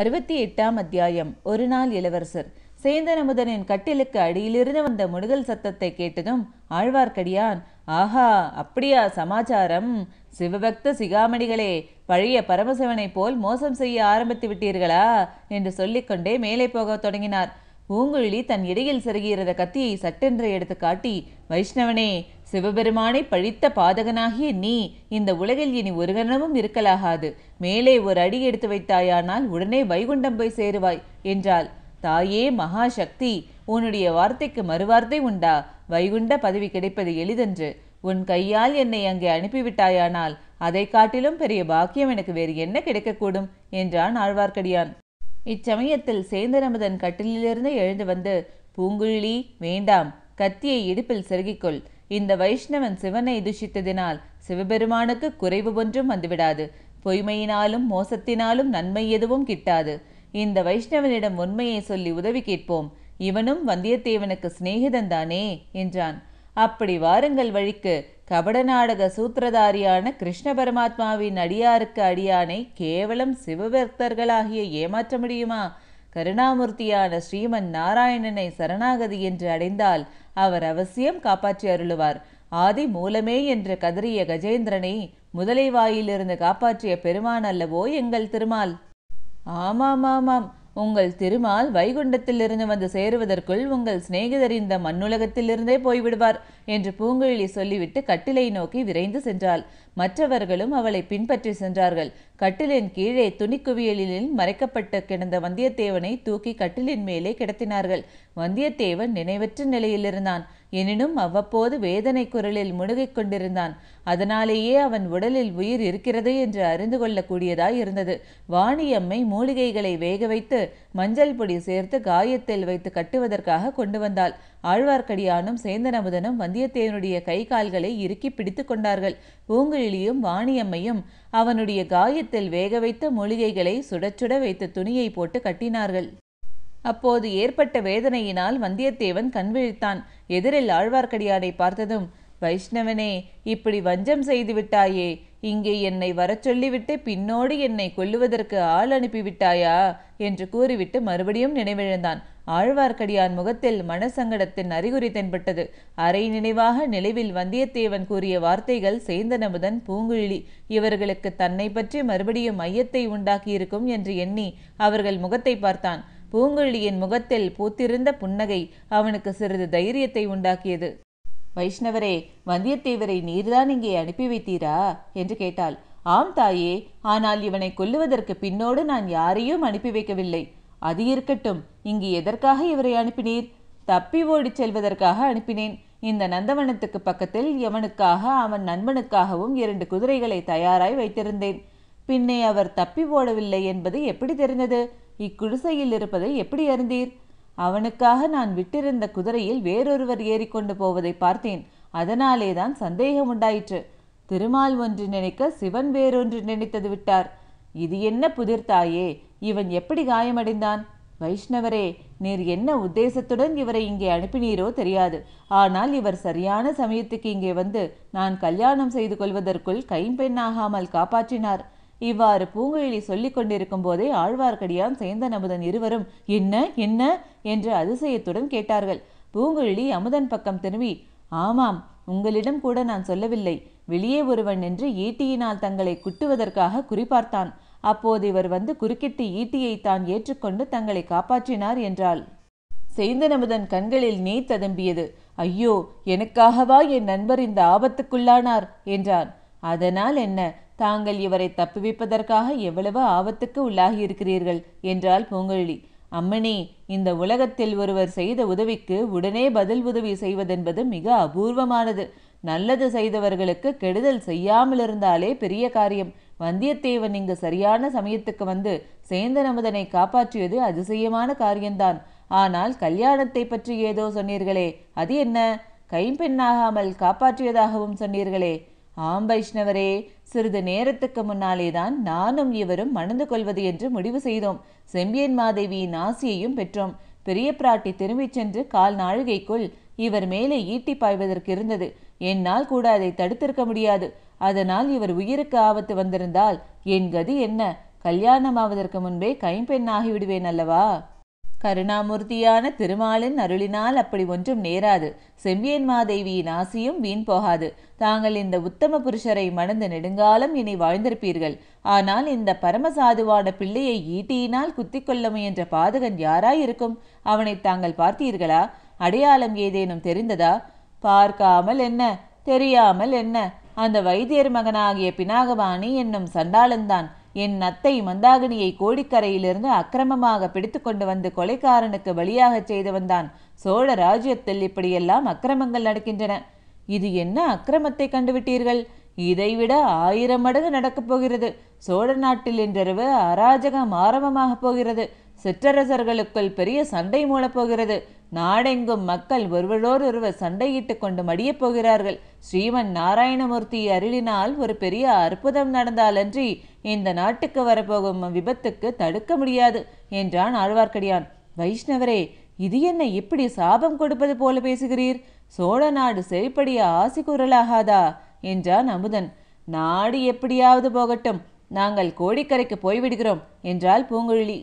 அறுபத்தி எட்டாம் அத்தியாயம் ஒரு நாள் இளவரசர் சேந்தனமுதனின் கட்டிலுக்கு அடியிலிருந்து வந்த முடுகல் சத்தத்தை கேட்டதும் ஆழ்வார்க்கடியான் ஆஹா அப்படியா சமாச்சாரம் சிவபக்த சிகாமணிகளே பழைய பரமசிவனைப் போல் மோசம் செய்ய ஆரம்பித்து விட்டீர்களா என்று சொல்லிக்கொண்டே மேலே போக தொடங்கினார் பூங்குழலி தன் இடையில் செருகியிருந்த கத்தியை சட்டென்று எடுத்து காட்டி வைஷ்ணவனே சிவபெருமானை பழித்த பாதகனாகிய நீ இந்த உலகில் இனி ஒரு கணமும் இருக்கலாகாது மேலே ஒரு அடி எடுத்து வைத்தாயானால் உடனே வைகுண்டம் போய் சேருவாய் என்றாள் தாயே மகாசக்தி உன்னுடைய வார்த்தைக்கு மறுவார்த்தை உண்டா வைகுண்ட பதவி கிடைப்பது எளிதன்று உன் கையால் என்னை அங்கே அனுப்பிவிட்டாயானால் அதை காட்டிலும் பெரிய பாக்கியம் எனக்கு வேறு என்ன கிடைக்கக்கூடும் என்றான் ஆழ்வார்க்கடியான் இச்சமயத்தில் சேந்தரமுதன் கட்டிலிலிருந்து எழுந்து வந்து பூங்குழி வேண்டாம் கத்தியை இடுப்பில் செருகிக்கொள் இந்த வைஷ்ணவன் சிவனை துஷித்ததினால் சிவபெருமானுக்கு குறைவு ஒன்றும் வந்துவிடாது பொய்மையினாலும் மோசத்தினாலும் நன்மை எதுவும் கிட்டாது இந்த வைஷ்ணவனிடம் உண்மையை சொல்லி உதவி கேட்போம் இவனும் வந்தியத்தேவனுக்கு சிநேகிதன் தானே என்றான் அப்படி வாருங்கள் வழிக்கு கபட நாடக சூத்திரதாரியான கிருஷ்ண பரமாத்மாவின் அடியாருக்கு அடியானை கேவலம் சிவபக்தர்களாகிய ஏமாற்ற முடியுமா கருணாமூர்த்தியான ஸ்ரீமன் நாராயணனை சரணாகதி என்று அடைந்தால் அவர் அவசியம் காப்பாற்றி அருளுவார் ஆதி மூலமே என்று கதறிய கஜேந்திரனை முதலை வாயிலிருந்து காப்பாற்றிய பெருமான் அல்லவோ எங்கள் திருமால் ஆமாம் ஆமாம் உங்கள் திருமால் வைகுண்டத்திலிருந்து வந்து சேருவதற்குள் உங்கள் சிநேகிதர் இந்த மண்ணுலகத்திலிருந்தே போய்விடுவார் என்று பூங்குழலி சொல்லிவிட்டு கட்டிலை நோக்கி விரைந்து சென்றாள் மற்றவர்களும் அவளை பின்பற்றி சென்றார்கள் கட்டிலின் கீழே துணிக்குவியலில் மறைக்கப்பட்டு கிடந்த வந்தியத்தேவனை தூக்கி கட்டிலின் மேலே கிடத்தினார்கள் வந்தியத்தேவன் நினைவற்ற நிலையில் இருந்தான் எனினும் அவ்வப்போது வேதனை குரலில் முழுகிக் கொண்டிருந்தான் அதனாலேயே அவன் உடலில் உயிர் இருக்கிறது என்று அறிந்து கொள்ளக்கூடியதாய் இருந்தது வாணியம்மை மூலிகைகளை வேக வைத்து மஞ்சள் பொடி சேர்த்து காயத்தில் வைத்து கட்டுவதற்காக கொண்டு வந்தாள் ஆழ்வார்க்கடியானும் சேந்தனமுதனும் வந்தியத்தேவனுடைய கை கால்களை இறுக்கி பிடித்து கொண்டார்கள் பூங்குழிலியும் வாணியம்மையும் அவனுடைய காயத்தில் வேக வைத்த மூலிகைகளை சுடச்சுட வைத்த துணியை போட்டு கட்டினார்கள் அப்போது ஏற்பட்ட வேதனையினால் வந்தியத்தேவன் கண்விழித்தான் எதிரில் ஆழ்வார்க்கடியானை பார்த்ததும் வைஷ்ணவனே இப்படி வஞ்சம் செய்து விட்டாயே இங்கே என்னை வரச் சொல்லிவிட்டு பின்னோடு என்னை கொல்லுவதற்கு ஆள் அனுப்பிவிட்டாயா என்று கூறிவிட்டு மறுபடியும் நினைவிழந்தான் ஆழ்வார்க்கடியான் முகத்தில் மனசங்கடத்தின் அறிகுறி தென்பட்டது அரை நினைவாக நிலவில் வந்தியத்தேவன் கூறிய வார்த்தைகள் சேந்தனமுதன் பூங்குழி இவர்களுக்கு தன்னை பற்றி மறுபடியும் மையத்தை உண்டாக்கியிருக்கும் என்று எண்ணி அவர்கள் முகத்தை பார்த்தான் பூங்குழியின் முகத்தில் பூத்திருந்த புன்னகை அவனுக்கு சிறிது தைரியத்தை உண்டாக்கியது வைஷ்ணவரே வந்தியத்தேவரை நீர்தான் இங்கே அனுப்பி வைத்தீரா என்று கேட்டாள் ஆம் தாயே ஆனால் இவனை கொல்லுவதற்கு பின்னோடு நான் யாரையும் அனுப்பி வைக்கவில்லை அது இருக்கட்டும் இங்கு எதற்காக இவரை அனுப்பினீர் தப்பி ஓடிச் செல்வதற்காக அனுப்பினேன் இந்த நந்தவனத்துக்கு பக்கத்தில் எவனுக்காக அவன் நண்பனுக்காகவும் இரண்டு குதிரைகளை தயாராய் வைத்திருந்தேன் பின்னே அவர் தப்பி ஓடவில்லை என்பது எப்படி தெரிந்தது இக்குடிசையில் இருப்பதை எப்படி அறிந்தீர் அவனுக்காக நான் விட்டிருந்த குதிரையில் வேறொருவர் ஏறிக்கொண்டு போவதை பார்த்தேன் அதனாலேதான் சந்தேகம் உண்டாயிற்று திருமால் ஒன்று நினைக்க சிவன் வேறொன்று நினைத்தது விட்டார் இது என்ன புதிர்த்தாயே இவன் எப்படி காயமடைந்தான் வைஷ்ணவரே நீர் என்ன உத்தேசத்துடன் இவரை இங்கே அனுப்பினீரோ தெரியாது ஆனால் இவர் சரியான சமயத்துக்கு இங்கே வந்து நான் கல்யாணம் செய்து கொள்வதற்குள் கைம்பெண்ணாகாமல் காப்பாற்றினார் இவ்வாறு பூங்குழலி சொல்லிக் கொண்டிருக்கும் போதே ஆழ்வார்க்கடியான் சேந்தன் நமுதன் இருவரும் என்ன என்ன என்று அதிசயத்துடன் கேட்டார்கள் பூங்குழலி அமுதன் பக்கம் திரும்பி ஆமாம் உங்களிடம் கூட நான் சொல்லவில்லை வெளியே ஒருவன் என்று ஈட்டியினால் தங்களை குட்டுவதற்காக குறிப்பார்த்தான் அப்போது இவர் வந்து குறுக்கிட்டு ஈட்டியை தான் ஏற்றுக்கொண்டு தங்களை காப்பாற்றினார் என்றாள் சேந்தனமுதன் கண்களில் நீ ததும்பியது ஐயோ எனக்காகவா என் நண்பர் இந்த ஆபத்துக்குள்ளானார் என்றான் அதனால் என்ன தாங்கள் இவரை தப்புவிப்பதற்காக எவ்வளவு ஆபத்துக்கு உள்ளாகி இருக்கிறீர்கள் என்றாள் பூங்குழலி அம்மணி இந்த உலகத்தில் ஒருவர் செய்த உதவிக்கு உடனே பதில் உதவி செய்வதென்பது மிக அபூர்வமானது நல்லது செய்தவர்களுக்கு கெடுதல் செய்யாமல் இருந்தாலே பெரிய காரியம் வந்தியத்தேவன் இங்கு சரியான சமயத்துக்கு வந்து சேந்தன் அமுதனை காப்பாற்றியது அதிசயமான காரியம்தான் ஆனால் கல்யாணத்தை பற்றி ஏதோ சொன்னீர்களே அது என்ன கைம்பெண்ணாகாமல் காப்பாற்றியதாகவும் சொன்னீர்களே ஆம் வைஷ்ணவரே சிறிது நேரத்துக்கு முன்னாலே தான் நானும் இவரும் மணந்து கொள்வது என்று முடிவு செய்தோம் செம்பியன் மாதேவியின் ஆசியையும் பெற்றோம் பெரிய பிராட்டி திரும்பிச் சென்று கால் நாழிகைக்குள் இவர் மேலே ஈட்டி பாய்வதற்கு இருந்தது என்னால் கூட அதை தடுத்திருக்க முடியாது அதனால் இவர் உயிருக்கு ஆபத்து வந்திருந்தால் என் கதி என்ன கல்யாணம் ஆவதற்கு முன்பே கைம்பெண் ஆகிவிடுவேன் அல்லவா கருணாமூர்த்தியான திருமாலின் அருளினால் அப்படி ஒன்றும் நேராது செம்பியன் மாதேவியின் ஆசியும் வீண் போகாது தாங்கள் இந்த உத்தம புருஷரை மணந்து நெடுங்காலம் இனி வாழ்ந்திருப்பீர்கள் ஆனால் இந்த பரமசாதுவான பிள்ளையை ஈட்டியினால் கொள்ள முயன்ற பாதகன் யாராயிருக்கும் அவனை தாங்கள் பார்த்தீர்களா அடையாளம் ஏதேனும் தெரிந்ததா பார்க்காமல் என்ன தெரியாமல் என்ன அந்த வைத்தியர் மகனாகிய பினாகபாணி என்னும் சண்டாளன்தான் என் அத்தை மந்தாகினியை கோடிக்கரையிலிருந்து அக்கிரமமாக பிடித்து கொண்டு வந்து கொலைக்காரனுக்கு வழியாகச் செய்து வந்தான் சோழ ராஜ்யத்தில் இப்படியெல்லாம் அக்கிரமங்கள் நடக்கின்றன இது என்ன அக்கிரமத்தை கண்டுவிட்டீர்கள் இதைவிட ஆயிரம் மடங்கு நடக்கப் போகிறது சோழ நாட்டில் இன்றிரவு அராஜகம் ஆரம்பமாகப் போகிறது சிற்றரசர்களுக்குள் பெரிய சண்டை மூலப்போகிறது நாடெங்கும் மக்கள் ஒருவரோடொருவர் சண்டையிட்டு கொண்டு மடியப் போகிறார்கள் ஸ்ரீமன் நாராயணமூர்த்தி அருளினால் ஒரு பெரிய அற்புதம் நடந்தாலன்றி இந்த நாட்டுக்கு வரப்போகும் விபத்துக்கு தடுக்க முடியாது என்றான் ஆழ்வார்க்கடியான் வைஷ்ணவரே இது என்ன இப்படி சாபம் கொடுப்பது போல பேசுகிறீர் சோழ நாடு செழிப்படிய ஆசி குரலாகாதா என்றான் அமுதன் நாடு எப்படியாவது போகட்டும் நாங்கள் கோடிக்கரைக்கு போய்விடுகிறோம் என்றாள் பூங்குழலி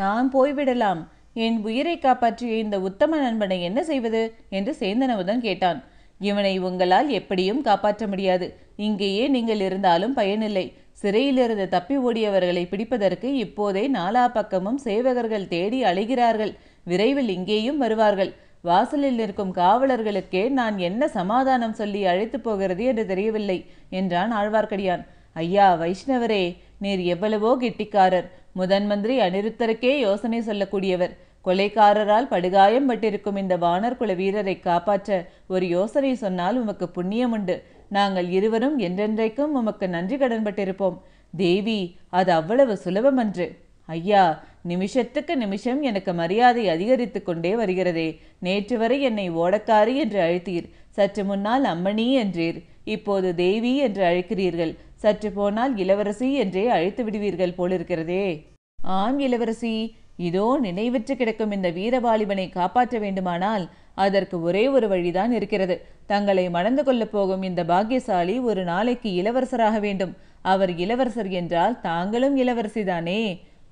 நான் போய்விடலாம் என் உயிரை காப்பாற்றிய இந்த உத்தம நண்பனை என்ன செய்வது என்று சேந்தனவுதன் கேட்டான் இவனை உங்களால் எப்படியும் காப்பாற்ற முடியாது இங்கேயே நீங்கள் இருந்தாலும் பயனில்லை சிறையிலிருந்து தப்பி ஓடியவர்களை பிடிப்பதற்கு இப்போதே நாலா பக்கமும் சேவகர்கள் தேடி அழைகிறார்கள் விரைவில் இங்கேயும் வருவார்கள் வாசலில் நிற்கும் காவலர்களுக்கே நான் என்ன சமாதானம் சொல்லி அழைத்து போகிறது என்று தெரியவில்லை என்றான் ஆழ்வார்க்கடியான் ஐயா வைஷ்ணவரே நீர் எவ்வளவோ கெட்டிக்காரர் முதன் மந்திரி அனிருத்தருக்கே யோசனை சொல்லக்கூடியவர் கொலைக்காரரால் படுகாயம் பட்டிருக்கும் இந்த வானர் குல வீரரை காப்பாற்ற ஒரு யோசனை சொன்னால் உமக்கு புண்ணியம் உண்டு நாங்கள் இருவரும் என்றென்றைக்கும் உமக்கு நன்றி கடன்பட்டிருப்போம் தேவி அது அவ்வளவு சுலபமன்று ஐயா நிமிஷத்துக்கு நிமிஷம் எனக்கு மரியாதை அதிகரித்து கொண்டே வருகிறதே நேற்று வரை என்னை ஓடக்காரி என்று அழைத்தீர் சற்று முன்னால் அம்மணி என்றீர் இப்போது தேவி என்று அழைக்கிறீர்கள் சற்று போனால் இளவரசி என்றே அழைத்து விடுவீர்கள் போலிருக்கிறதே ஆம் இளவரசி இதோ நினைவற்று கிடக்கும் இந்த வீரவாலிபனை காப்பாற்ற வேண்டுமானால் அதற்கு ஒரே ஒரு வழிதான் இருக்கிறது தங்களை மணந்து கொள்ளப் போகும் இந்த பாக்கியசாலி ஒரு நாளைக்கு இளவரசராக வேண்டும் அவர் இளவரசர் என்றால் தாங்களும் இளவரசிதானே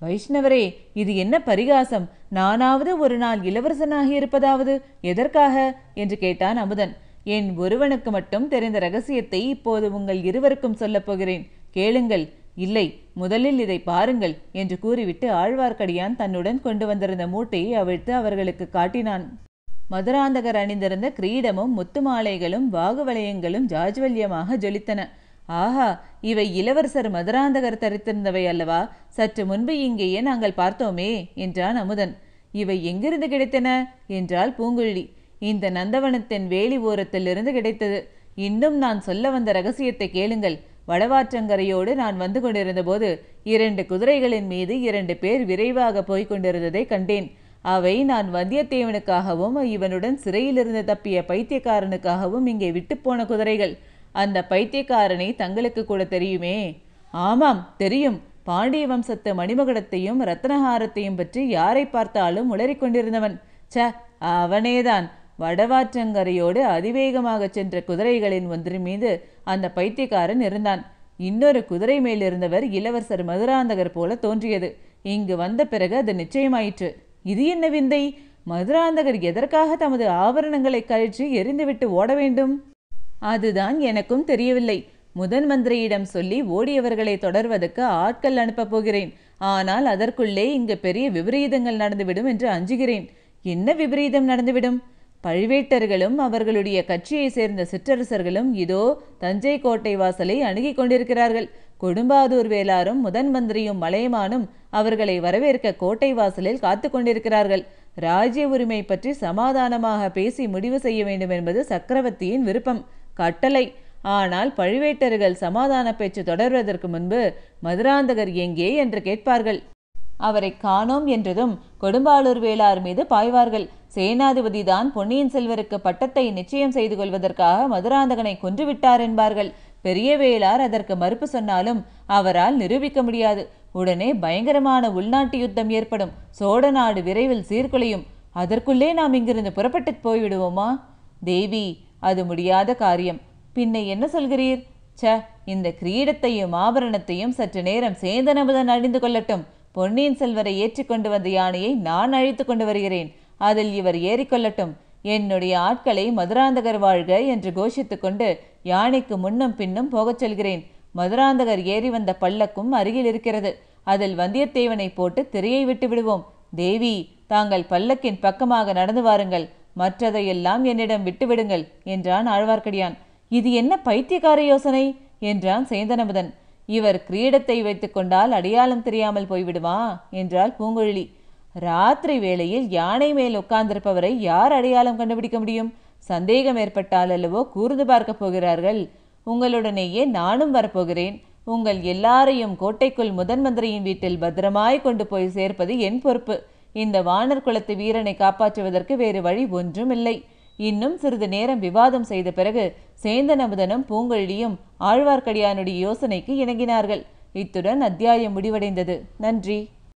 வைஷ்ணவரே இது என்ன பரிகாசம் நானாவது ஒரு நாள் இளவரசனாகி இருப்பதாவது எதற்காக என்று கேட்டான் அமுதன் என் ஒருவனுக்கு மட்டும் தெரிந்த ரகசியத்தை இப்போது உங்கள் இருவருக்கும் சொல்லப் போகிறேன் கேளுங்கள் இல்லை முதலில் இதை பாருங்கள் என்று கூறிவிட்டு ஆழ்வார்க்கடியான் தன்னுடன் கொண்டு வந்திருந்த மூட்டையை அவிழ்த்து அவர்களுக்கு காட்டினான் மதுராந்தகர் அணிந்திருந்த கிரீடமும் முத்து மாலைகளும் பாகுவலயங்களும் ஜாஜ்வல்யமாக ஜொலித்தன ஆஹா இவை இளவரசர் மதுராந்தகர் தரித்திருந்தவை அல்லவா சற்று முன்பு இங்கேயே நாங்கள் பார்த்தோமே என்றான் அமுதன் இவை எங்கிருந்து கிடைத்தன என்றாள் பூங்குழி இந்த நந்தவனத்தின் வேலி ஓரத்திலிருந்து கிடைத்தது இன்னும் நான் சொல்ல வந்த ரகசியத்தை கேளுங்கள் வடவாற்றங்கரையோடு நான் வந்து கொண்டிருந்தபோது இரண்டு குதிரைகளின் மீது இரண்டு பேர் விரைவாக போய்க் கொண்டிருந்ததை கண்டேன் அவை நான் வந்தியத்தேவனுக்காகவும் இவனுடன் சிறையிலிருந்து தப்பிய பைத்தியக்காரனுக்காகவும் இங்கே விட்டுப்போன குதிரைகள் அந்த பைத்தியக்காரனை தங்களுக்கு கூட தெரியுமே ஆமாம் தெரியும் பாண்டிய வம்சத்து மணிமகுடத்தையும் ரத்னஹாரத்தையும் பற்றி யாரை பார்த்தாலும் உளறிக்கொண்டிருந்தவன் ச அவனேதான் வடவாற்றங்கரையோடு அதிவேகமாக சென்ற குதிரைகளின் ஒன்றின் மீது அந்த பைத்தியக்காரன் இருந்தான் இன்னொரு குதிரை மேலிருந்தவர் இளவரசர் மதுராந்தகர் போல தோன்றியது இங்கு வந்த பிறகு அது நிச்சயமாயிற்று இது என்ன விந்தை மதுராந்தகர் எதற்காக தமது ஆபரணங்களை கழிச்சு எரிந்துவிட்டு ஓட வேண்டும் அதுதான் எனக்கும் தெரியவில்லை முதன் மந்திரியிடம் சொல்லி ஓடியவர்களை தொடர்வதற்கு ஆட்கள் அனுப்பப் போகிறேன் ஆனால் அதற்குள்ளே இங்கு பெரிய விபரீதங்கள் நடந்துவிடும் என்று அஞ்சுகிறேன் என்ன விபரீதம் நடந்துவிடும் பழுவேட்டர்களும் அவர்களுடைய கட்சியைச் சேர்ந்த சிற்றரசர்களும் இதோ தஞ்சை கோட்டை வாசலை அணுகிக் கொண்டிருக்கிறார்கள் கொடும்பாதூர் வேளாரும் முதன் மந்திரியும் மலையமானும் அவர்களை வரவேற்க கோட்டை வாசலில் காத்து கொண்டிருக்கிறார்கள் ராஜ்ய உரிமை பற்றி சமாதானமாக பேசி முடிவு செய்ய வேண்டும் என்பது சக்கரவர்த்தியின் விருப்பம் கட்டளை ஆனால் பழுவேட்டர்கள் சமாதான பேச்சு தொடர்வதற்கு முன்பு மதுராந்தகர் எங்கே என்று கேட்பார்கள் அவரை காணோம் என்றதும் கொடும்பாளூர் வேளார் மீது பாய்வார்கள் சேனாதிபதி தான் பொன்னியின் செல்வருக்கு பட்டத்தை நிச்சயம் செய்து கொள்வதற்காக மதுராந்தகனை கொன்றுவிட்டார் என்பார்கள் பெரிய வேளார் அதற்கு மறுப்பு சொன்னாலும் அவரால் நிரூபிக்க முடியாது உடனே பயங்கரமான உள்நாட்டு யுத்தம் ஏற்படும் நாடு விரைவில் சீர்குலையும் அதற்குள்ளே நாம் இங்கிருந்து புறப்பட்டு போய்விடுவோமா தேவி அது முடியாத காரியம் பின்ன என்ன சொல்கிறீர் ச இந்த கிரீடத்தையும் ஆபரணத்தையும் சற்று நேரம் சேந்தனமுதன் அணிந்து கொள்ளட்டும் பொன்னியின் செல்வரை ஏற்றிக்கொண்டு வந்த யானையை நான் அழித்து கொண்டு வருகிறேன் அதில் இவர் ஏறிக்கொள்ளட்டும் என்னுடைய ஆட்களை மதுராந்தகர் வாழ்க என்று கோஷித்துக்கொண்டு யானைக்கு முன்னும் பின்னும் போகச் சொல்கிறேன் மதுராந்தகர் ஏறி வந்த பல்லக்கும் அருகில் இருக்கிறது அதில் வந்தியத்தேவனை போட்டு திரையை விட்டு விடுவோம் தேவி தாங்கள் பல்லக்கின் பக்கமாக நடந்து வாருங்கள் மற்றதையெல்லாம் என்னிடம் விட்டுவிடுங்கள் என்றான் ஆழ்வார்க்கடியான் இது என்ன பைத்தியக்கார யோசனை என்றான் சேந்தனமுதன் இவர் கிரீடத்தை வைத்துக்கொண்டால் அடையாளம் தெரியாமல் போய்விடுவா என்றாள் பூங்குழலி ராத்திரி வேளையில் யானை மேல் உட்கார்ந்திருப்பவரை யார் அடையாளம் கண்டுபிடிக்க முடியும் சந்தேகம் ஏற்பட்டால் அல்லவோ கூர்ந்து பார்க்க போகிறார்கள் உங்களுடனேயே நானும் வரப்போகிறேன் உங்கள் எல்லாரையும் கோட்டைக்குள் முதன் மந்திரியின் வீட்டில் பத்திரமாய் கொண்டு போய் சேர்ப்பது என் பொறுப்பு இந்த வானர் குலத்து வீரனை காப்பாற்றுவதற்கு வேறு வழி ஒன்றும் இல்லை இன்னும் சிறிது நேரம் விவாதம் செய்த பிறகு சேந்தனமுதனும் பூங்கொழியும் ஆழ்வார்க்கடியானுடைய யோசனைக்கு இணங்கினார்கள் இத்துடன் அத்தியாயம் முடிவடைந்தது நன்றி